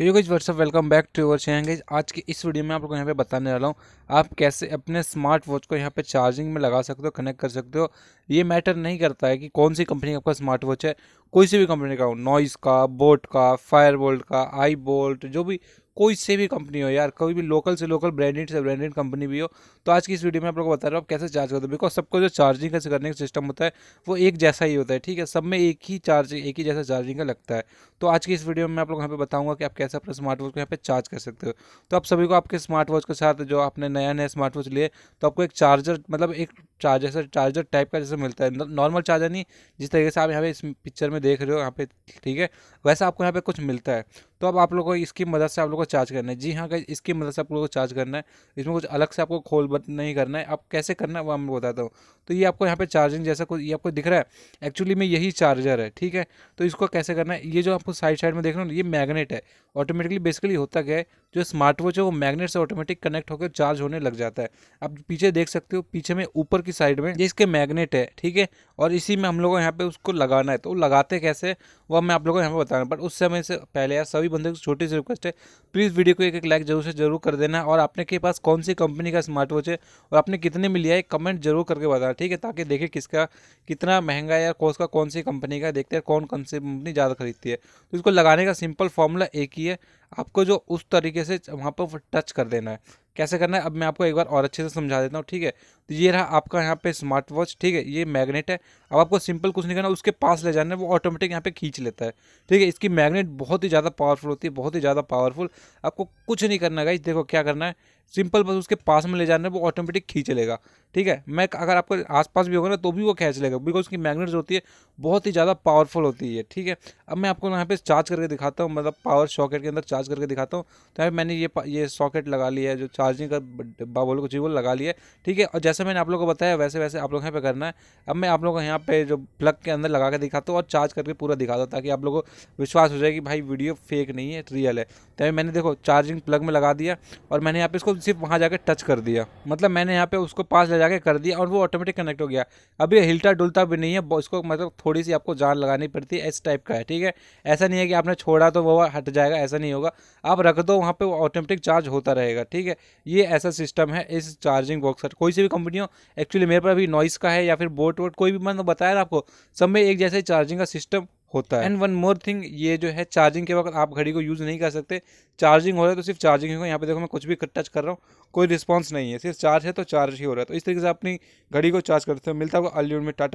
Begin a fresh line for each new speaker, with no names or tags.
video guys welcome back to your channel आज की इस वीडियो में आप लोगों को यहाँ पे बताने वाला हूँ आप कैसे अपने स्मार्ट वॉच को यहाँ पे चार्जिंग में लगा सकते हो कनेक्ट कर सकते हो ये मैटर नहीं करता है कि कौन सी कंपनी का आपका स्मार्ट वॉच है कोई सी भी कंपनी का हो नॉइस का बोट का फायर का आई बोल्ट जो भी कोई से भी कंपनी हो यार कोई भी लोकल से लोकल ब्रांडेड से ब्रांडेड कंपनी भी हो तो आज की इस वीडियो में आप लोगों को बता रहा हूँ आप कैसे चार्ज करते हो बिकॉज सबको जो चार्जिंग कैसे करने का सिस्टम होता है वो एक जैसा ही होता है ठीक है सब में एक ही चार्जिंग एक ही जैसा चार्जिंग का लगता है तो आज की इस वीडियो में आप लोग यहाँ पे बताऊँगा कि आप कैसे अपने स्मार्ट वॉच को यहाँ पे चार्ज कर सकते हो तो आप सभी को आपके स्मार्ट वॉच के साथ जो आपने नया नया स्मार्ट वॉच लिए तो आपको एक चार्जर मतलब एक चार्जर से चार्जर टाइप का जैसे मिलता है नॉर्मल चार्जर नहीं जिस तरीके से आप यहाँ पे इस पिक्चर में देख रहे हो यहाँ पे ठीक है वैसा आपको यहाँ पे कुछ मिलता है तो अब आप लोग को इसकी मदद से आप लोग को चार्ज करना है जी हाँ गाइज इसकी मदद से आप लोग को चार्ज करना है इसमें कुछ अलग से आपको खोल बंद नहीं करना है आप कैसे करना है वो मैं बताता हूँ तो ये आपको यहाँ पे चार्जिंग जैसा कुछ ये आपको दिख रहा है एक्चुअली में यही चार्जर है ठीक है तो इसको कैसे करना है ये जो आपको साइड साइड में देख रहे हो ये मैगनेट है ऑटोमेटिकली बेसिकली होता क्या है जो स्मार्ट वॉच है वो मैग्नेट से ऑटोमेटिक कनेक्ट होकर चार्ज होने लग जाता है आप पीछे देख सकते हो पीछे में ऊपर की साइड में जिसके मैग्नेट है ठीक है और इसी में हम लोगों को यहाँ पे उसको लगाना है तो लगाते कैसे वो मैं आप लोगों को यहाँ पे बताना बट उस समय से पहले यार सभी बंदे को छोटी सी रिक्वेस्ट है प्लीज़ वीडियो को एक एक लाइक जरूर से जरूर कर देना और आपने के पास कौन सी कंपनी का स्मार्ट वॉच है और आपने कितने में लिया है कमेंट जरूर करके बताना ठीक है ताकि देखें किसका कितना महंगा है या कौन सा कौन सी कंपनी का देखते हैं कौन कौन सी कंपनी ज़्यादा खरीदती है तो इसको लगाने का सिंपल फॉर्मूला एक ही media आपको जो उस तरीके से वहाँ पर टच कर देना है कैसे करना है अब मैं आपको एक बार और अच्छे से समझा देता हूँ ठीक है तो ये रहा आपका यहाँ पे स्मार्ट वॉच ठीक है ये मैग्नेट है अब आपको सिंपल कुछ नहीं करना उसके पास ले जाना है वो ऑटोमेटिक यहाँ पे खींच लेता है ठीक है इसकी मैग्नेट बहुत ही ज़्यादा पावरफुल होती है बहुत ही ज़्यादा पावरफुल आपको कुछ नहीं करना है देखो क्या करना है सिंपल बस उसके पास में ले जाना है वो ऑटोमेटिक खींच लेगा ठीक है मैं अगर आपको आसपास भी होगा ना तो भी वो खींच लेगा बिकॉज उसकी मैगनेट जो होती है बहुत ही ज़्यादा पावरफुल होती है ठीक है अब मैं आपको यहाँ पे चार्ज करके दिखाता हूँ मतलब पावर शॉकेट के अंदर चार्ज करके दिखाता हूँ तो यहाँ मैंने ये ये सॉकेट लगा लिया है जो चार्जिंग का डिब्बा बोलो कुछ वो लगा लिया है ठीक है और जैसे मैंने आप लोग को बताया वैसे वैसे आप लोग यहाँ पे करना है अब मैं आप लोग को यहाँ पे जो प्लग के अंदर लगा के दिखाता हूँ और चार्ज करके पूरा दिखाता हूँ ताकि आप लोग को विश्वास हो जाए कि भाई वीडियो फेक नहीं है रियल है तो मैंने देखो चार्जिंग प्लग में लगा दिया और मैंने यहाँ पे इसको सिर्फ वहाँ जाकर टच कर दिया मतलब मैंने यहाँ पे उसको पास ले जाकर कर दिया और वो ऑटोमेटिक कनेक्ट हो गया अभी हिलता डुलता भी नहीं है इसको मतलब थोड़ी सी आपको जान लगानी पड़ती है इस टाइप का है ठीक है ऐसा नहीं है कि आपने छोड़ा तो वो हट जाएगा ऐसा नहीं होगा होगा आप रख दो वहाँ पे वो ऑटोमेटिक चार्ज होता रहेगा ठीक है ये ऐसा सिस्टम है इस चार्जिंग बॉक्स का कोई सी भी कंपनी हो एक्चुअली मेरे पर अभी नॉइस का है या फिर बोट वोट कोई भी मैंने मतलब बताया आपको सब में एक जैसे चार्जिंग का सिस्टम होता है एंड वन मोर थिंग ये जो है चार्जिंग के वक्त आप घड़ी को यूज़ नहीं कर सकते चार्जिंग हो रहा है तो सिर्फ चार्जिंग होगा यहाँ पे देखो मैं कुछ भी टच कर रहा हूँ कोई रिस्पॉन्स नहीं है सिर्फ चार्ज है तो चार्ज ही हो रहा है तो इस तरीके से अपनी घड़ी को चार्ज करते हो मिलता होगा आपको में टाटा